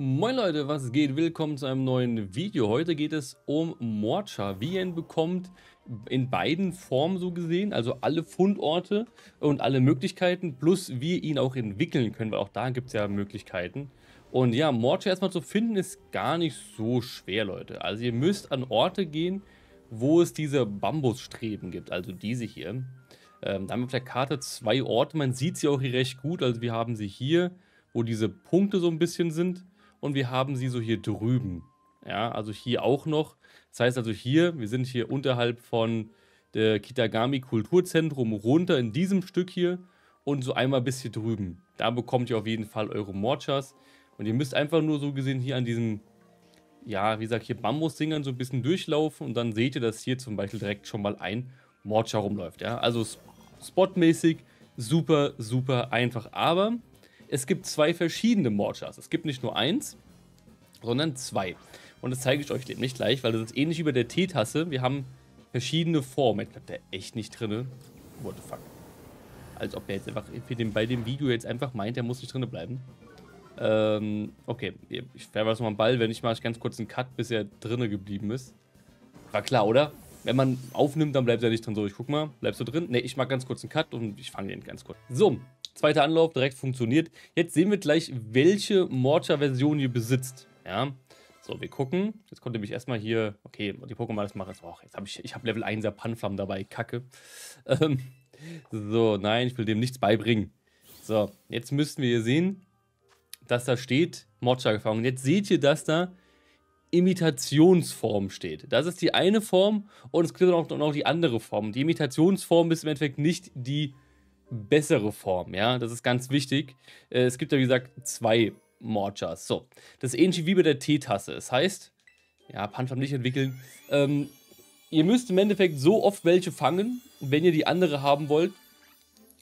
Moin Leute, was geht? Willkommen zu einem neuen Video. Heute geht es um Morcha, wie ihr ihn bekommt, in beiden Formen so gesehen, also alle Fundorte und alle Möglichkeiten, plus wie ihr ihn auch entwickeln könnt, weil auch da gibt es ja Möglichkeiten. Und ja, Morcha erstmal zu finden ist gar nicht so schwer, Leute. Also ihr müsst an Orte gehen, wo es diese Bambusstreben gibt, also diese hier. Ähm, da haben wir auf der Karte zwei Orte, man sieht sie auch hier recht gut, also wir haben sie hier, wo diese Punkte so ein bisschen sind und wir haben sie so hier drüben. Ja, also hier auch noch. Das heißt also hier, wir sind hier unterhalb von der Kitagami Kulturzentrum runter in diesem Stück hier und so einmal bis hier drüben. Da bekommt ihr auf jeden Fall eure Morchas. Und ihr müsst einfach nur so gesehen hier an diesen, ja, wie gesagt, hier Bambusdingern so ein bisschen durchlaufen und dann seht ihr, dass hier zum Beispiel direkt schon mal ein Morcha rumläuft. Ja, also spotmäßig super, super einfach. Aber es gibt zwei verschiedene Morchas. Es gibt nicht nur eins, sondern zwei. Und das zeige ich euch nämlich gleich, weil das ist ähnlich wie bei der Teetasse. Wir haben verschiedene Formen. Ich glaube, der echt nicht drin. What the fuck. Als ob er jetzt einfach bei dem Video jetzt einfach meint, er muss nicht drin bleiben. Ähm, okay. Ich wäre was mal einen Ball, wenn ich mal ganz kurz einen Cut, bis er drinne geblieben ist. War klar, oder? Wenn man aufnimmt, dann bleibt er nicht drin. So, ich guck mal, bleibst du drin? Ne, ich mache ganz kurz einen Cut und ich fange den ganz kurz. So, Zweiter Anlauf, direkt funktioniert. Jetzt sehen wir gleich, welche Mortar-Version ihr besitzt. Ja, so, wir gucken. Jetzt konnte mich erstmal hier. Okay, die Pokémon das machen. Oh, jetzt habe ich, ich hab Level 1er Panflam dabei. Kacke. Ähm, so, nein, ich will dem nichts beibringen. So, jetzt müssten wir hier sehen, dass da steht Mocha gefangen. Jetzt seht ihr, dass da Imitationsform steht. Das ist die eine Form und es gibt auch noch die andere Form. Die Imitationsform ist im Endeffekt nicht die bessere Form, ja. Das ist ganz wichtig. Äh, es gibt ja, wie gesagt, zwei Morchas. So, das ist ähnlich wie bei der Teetasse. Es das heißt, ja, Panfam nicht entwickeln. Ähm, ihr müsst im Endeffekt so oft welche fangen, wenn ihr die andere haben wollt,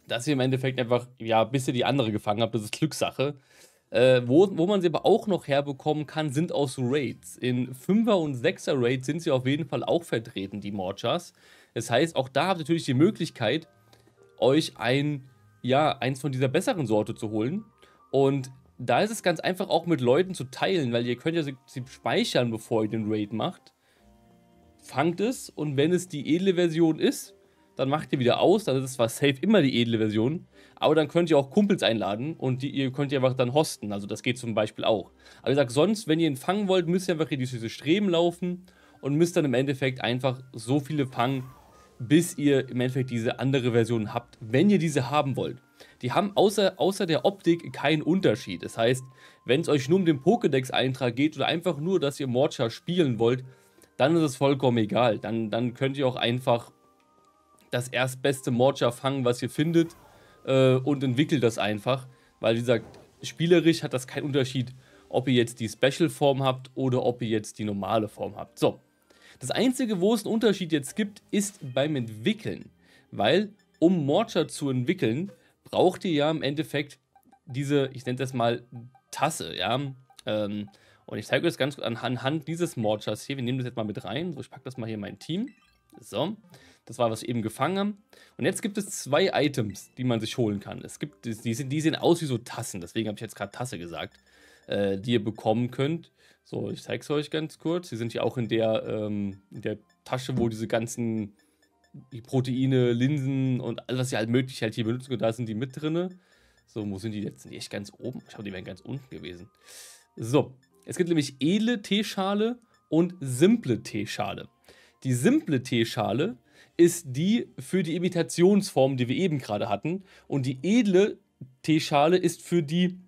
dass ihr im Endeffekt einfach, ja, bis ihr die andere gefangen habt, das ist Glückssache. Äh, wo, wo man sie aber auch noch herbekommen kann, sind aus Raids. In 5er und 6er Raids sind sie auf jeden Fall auch vertreten, die Morchas. Das heißt, auch da habt ihr natürlich die Möglichkeit, euch ein, ja, eins von dieser besseren Sorte zu holen. Und da ist es ganz einfach auch mit Leuten zu teilen, weil ihr könnt ja sie, sie speichern, bevor ihr den Raid macht. Fangt es und wenn es die edle Version ist, dann macht ihr wieder aus, dann ist es zwar safe immer die edle Version, aber dann könnt ihr auch Kumpels einladen und die, ihr könnt ihr einfach dann hosten, also das geht zum Beispiel auch. Aber ich sag sonst, wenn ihr ihn fangen wollt, müsst ihr einfach hier durch diese Streben laufen und müsst dann im Endeffekt einfach so viele fangen, bis ihr im Endeffekt diese andere Version habt, wenn ihr diese haben wollt. Die haben außer, außer der Optik keinen Unterschied. Das heißt, wenn es euch nur um den Pokédex-Eintrag geht oder einfach nur, dass ihr Morcha spielen wollt, dann ist es vollkommen egal. Dann, dann könnt ihr auch einfach das erstbeste Morcha fangen, was ihr findet äh, und entwickelt das einfach. Weil, wie gesagt, spielerisch hat das keinen Unterschied, ob ihr jetzt die Special-Form habt oder ob ihr jetzt die normale Form habt. So, das Einzige, wo es einen Unterschied jetzt gibt, ist beim Entwickeln. Weil, um Mortar zu entwickeln, braucht ihr ja im Endeffekt diese, ich nenne das mal Tasse, ja. Ähm, und ich zeige euch das ganz gut anhand dieses Morchars hier. Wir nehmen das jetzt mal mit rein. So, ich packe das mal hier in mein Team. So, das war, was wir eben gefangen haben. Und jetzt gibt es zwei Items, die man sich holen kann. Es gibt, die, die sehen aus wie so Tassen, deswegen habe ich jetzt gerade Tasse gesagt äh, die ihr bekommen könnt. So, ich zeig's euch ganz kurz. Sie sind ja auch in der, ähm, in der Tasche, wo diese ganzen die Proteine, Linsen und alles, was ihr halt möglich halt hier benutzen könnt, da sind die mit drinne. So, wo sind die jetzt? Sind die echt ganz oben? Ich habe die wären ganz unten gewesen. So, es gibt nämlich edle Teeschale und simple Teeschale. Die simple Teeschale ist die für die Imitationsform, die wir eben gerade hatten. Und die edle Teeschale ist für die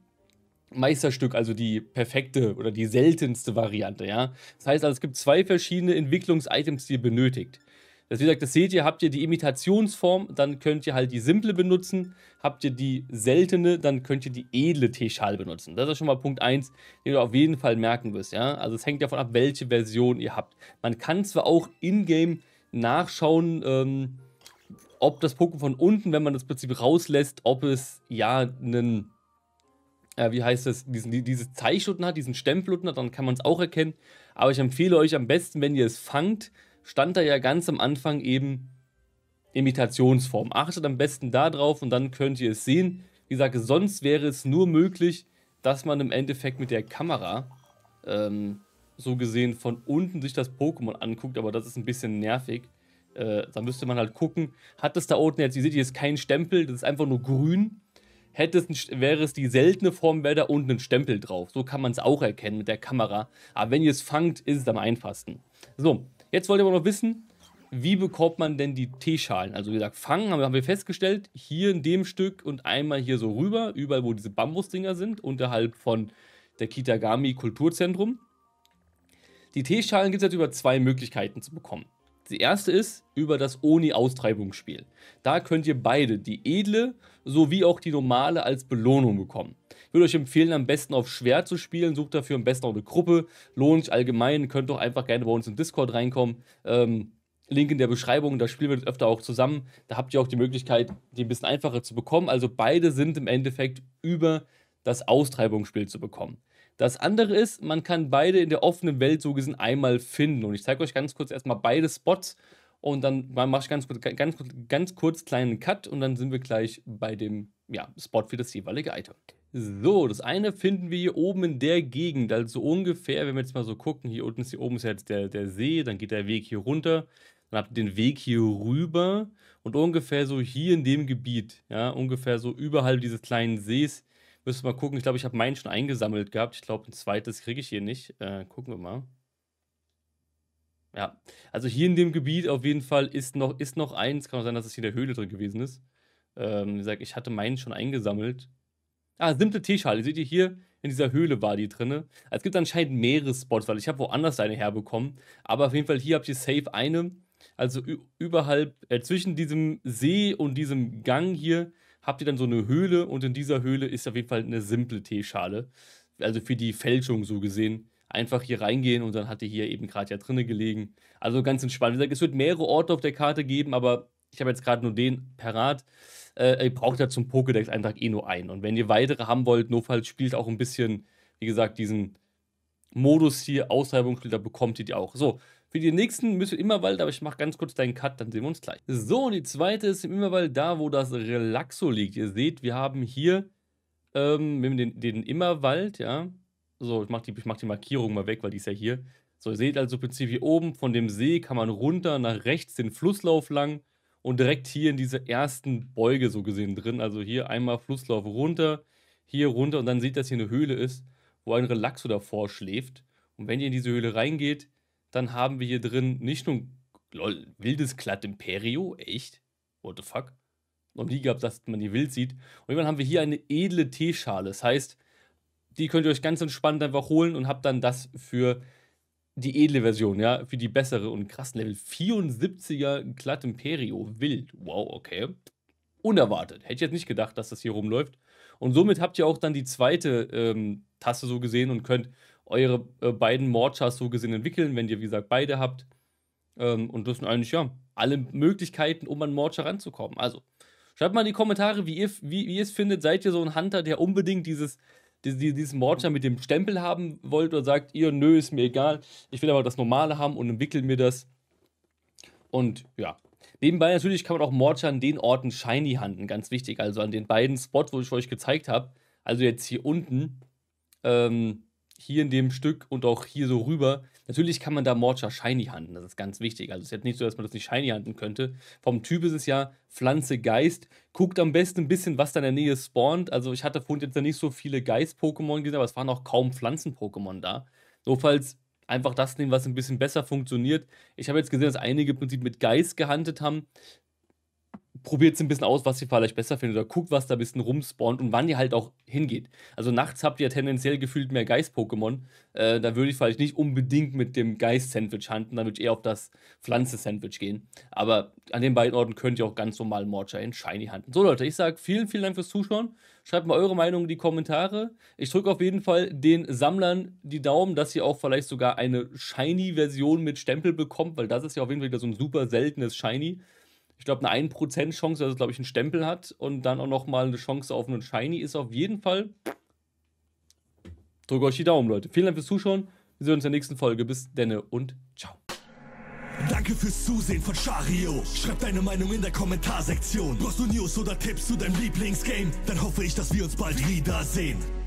Meisterstück, also die perfekte oder die seltenste Variante, ja. Das heißt also, es gibt zwei verschiedene Entwicklungs-Items, die ihr benötigt. Das, also wie gesagt, das seht ihr, habt ihr die Imitationsform, dann könnt ihr halt die simple benutzen. Habt ihr die seltene, dann könnt ihr die edle t Teeschal benutzen. Das ist schon mal Punkt 1, den du auf jeden Fall merken wirst, ja. Also es hängt davon ab, welche Version ihr habt. Man kann zwar auch in-game nachschauen, ähm, ob das Pokémon von unten, wenn man das Prinzip rauslässt, ob es ja einen äh, wie heißt das, diesen, dieses Zeichen hat, diesen Stempel unten hat, dann kann man es auch erkennen. Aber ich empfehle euch am besten, wenn ihr es fangt, stand da ja ganz am Anfang eben Imitationsform. Achtet am besten da drauf und dann könnt ihr es sehen. Wie gesagt, sonst wäre es nur möglich, dass man im Endeffekt mit der Kamera ähm, so gesehen von unten sich das Pokémon anguckt, aber das ist ein bisschen nervig. Äh, da müsste man halt gucken, hat das da unten jetzt, ihr seht, hier ist kein Stempel, das ist einfach nur grün hätte es, wäre es die seltene Form, wäre da unten ein Stempel drauf. So kann man es auch erkennen mit der Kamera. Aber wenn ihr es fangt, ist es am einfachsten. So, jetzt wollt ihr aber noch wissen, wie bekommt man denn die Teeschalen? Also wie gesagt, fangen haben wir festgestellt, hier in dem Stück und einmal hier so rüber, überall wo diese Bambusdinger sind, unterhalb von der Kitagami Kulturzentrum. Die Teeschalen gibt es jetzt über zwei Möglichkeiten zu bekommen. Die erste ist über das Oni-Austreibungsspiel. Da könnt ihr beide, die edle sowie auch die normale, als Belohnung bekommen. Ich würde euch empfehlen, am besten auf schwer zu spielen. Sucht dafür am besten auch eine Gruppe. Lohnt sich allgemein. Könnt doch einfach gerne bei uns im Discord reinkommen. Ähm, Link in der Beschreibung, da spielen wir das öfter auch zusammen. Da habt ihr auch die Möglichkeit, die ein bisschen einfacher zu bekommen. Also beide sind im Endeffekt über das Austreibungsspiel zu bekommen. Das andere ist, man kann beide in der offenen Welt so gesehen einmal finden. Und ich zeige euch ganz kurz erstmal beide Spots und dann mache ich ganz kurz, ganz, ganz kurz kleinen Cut und dann sind wir gleich bei dem ja, Spot für das jeweilige Item. So, das eine finden wir hier oben in der Gegend, also ungefähr, wenn wir jetzt mal so gucken, hier unten ist hier oben ist jetzt der, der See, dann geht der Weg hier runter, dann habt ihr den Weg hier rüber und ungefähr so hier in dem Gebiet, ja, ungefähr so überhalb dieses kleinen Sees Müssen wir mal gucken. Ich glaube, ich habe meinen schon eingesammelt gehabt. Ich glaube, ein zweites kriege ich hier nicht. Äh, gucken wir mal. Ja, also hier in dem Gebiet auf jeden Fall ist noch, ist noch eins. Kann auch sein, dass es hier in der Höhle drin gewesen ist. Ähm, wie gesagt, ich hatte meinen schon eingesammelt. Ah, simple Teeschale. Seht ihr hier? In dieser Höhle war die drinne. es gibt anscheinend mehrere Spots, weil ich habe woanders eine herbekommen. Aber auf jeden Fall hier habt ihr safe eine. Also überhalb, äh, zwischen diesem See und diesem Gang hier habt ihr dann so eine Höhle und in dieser Höhle ist auf jeden Fall eine simple Teeschale. Also für die Fälschung so gesehen. Einfach hier reingehen und dann hat die hier eben gerade ja drinnen gelegen. Also ganz entspannt. Wie gesagt, es wird mehrere Orte auf der Karte geben, aber ich habe jetzt gerade nur den parat. Äh, ihr braucht ja zum Pokédex-Eintrag eh nur einen. Und wenn ihr weitere haben wollt, notfalls spielt auch ein bisschen, wie gesagt, diesen Modus hier, Ausreibungsspiel, da bekommt ihr die auch. So, für die nächsten müssen wir Immerwald, aber ich mache ganz kurz deinen Cut, dann sehen wir uns gleich. So, und die zweite ist im Immerwald da, wo das Relaxo liegt. Ihr seht, wir haben hier ähm, den, den Immerwald, ja. So, ich mache die, mach die Markierung mal weg, weil die ist ja hier. So, ihr seht also im Prinzip hier oben von dem See kann man runter nach rechts den Flusslauf lang und direkt hier in dieser ersten Beuge so gesehen drin. Also hier einmal Flusslauf runter, hier runter und dann seht, ihr, dass hier eine Höhle ist, wo ein Relaxo davor schläft. Und wenn ihr in diese Höhle reingeht, dann haben wir hier drin nicht nur lol, wildes Klatt Imperio, echt? What the fuck? Noch nie gehabt, dass man die wild sieht. Und dann haben wir hier eine edle Teeschale. Das heißt, die könnt ihr euch ganz entspannt einfach holen und habt dann das für die edle Version, ja, für die bessere und krassen Level. 74er Glatt Imperio, wild. Wow, okay. Unerwartet. Hätte ich jetzt nicht gedacht, dass das hier rumläuft. Und somit habt ihr auch dann die zweite ähm, Taste so gesehen und könnt eure äh, beiden Morchas so gesehen entwickeln, wenn ihr, wie gesagt, beide habt. Ähm, und das sind eigentlich, ja, alle Möglichkeiten, um an Morcha ranzukommen. Also, schreibt mal in die Kommentare, wie ihr, wie, wie ihr es findet. Seid ihr so ein Hunter, der unbedingt dieses, dieses, dieses Morcha mit dem Stempel haben wollt oder sagt ihr, nö, ist mir egal. Ich will aber das Normale haben und entwickle mir das. Und ja, Nebenbei natürlich kann man auch Mortar an den Orten shiny handeln, ganz wichtig. Also an den beiden Spots, wo ich euch gezeigt habe. Also jetzt hier unten. Ähm, hier in dem Stück und auch hier so rüber. Natürlich kann man da Morcha shiny handen, das ist ganz wichtig. Also es ist jetzt nicht so, dass man das nicht shiny handen könnte. Vom Typ ist es ja Pflanze Geist. Guckt am besten ein bisschen, was da in der Nähe spawnt. Also ich hatte vorhin jetzt noch nicht so viele Geist-Pokémon gesehen, aber es waren auch kaum Pflanzen-Pokémon da. Notfalls einfach das nehmen, was ein bisschen besser funktioniert. Ich habe jetzt gesehen, dass einige im Prinzip mit Geist gehandelt haben probiert es ein bisschen aus, was ihr vielleicht besser findet oder guckt, was da ein bisschen rumspawnt und wann ihr halt auch hingeht. Also nachts habt ihr tendenziell gefühlt mehr Geist-Pokémon. Äh, da würde ich vielleicht nicht unbedingt mit dem Geist-Sandwich handeln, dann würde ich eher auf das Pflanze-Sandwich gehen. Aber an den beiden Orten könnt ihr auch ganz normal Morcha in Shiny handeln. So Leute, ich sage vielen, vielen Dank fürs Zuschauen. Schreibt mal eure Meinung in die Kommentare. Ich drücke auf jeden Fall den Sammlern die Daumen, dass ihr auch vielleicht sogar eine Shiny-Version mit Stempel bekommt, weil das ist ja auf jeden Fall wieder so ein super seltenes Shiny ich glaube, eine 1% Chance, dass es, glaube ich, einen Stempel hat und dann auch nochmal eine Chance auf einen Shiny ist auf jeden Fall. Drückt euch die Daumen, Leute. Vielen Dank fürs Zuschauen. Wir sehen uns in der nächsten Folge. Bis denne und ciao. Danke fürs Zusehen von Shario. Schreib deine Meinung in der Kommentarsektion. Brauchst du News oder Tipps zu deinem Lieblingsgame? Dann hoffe ich, dass wir uns bald wiedersehen.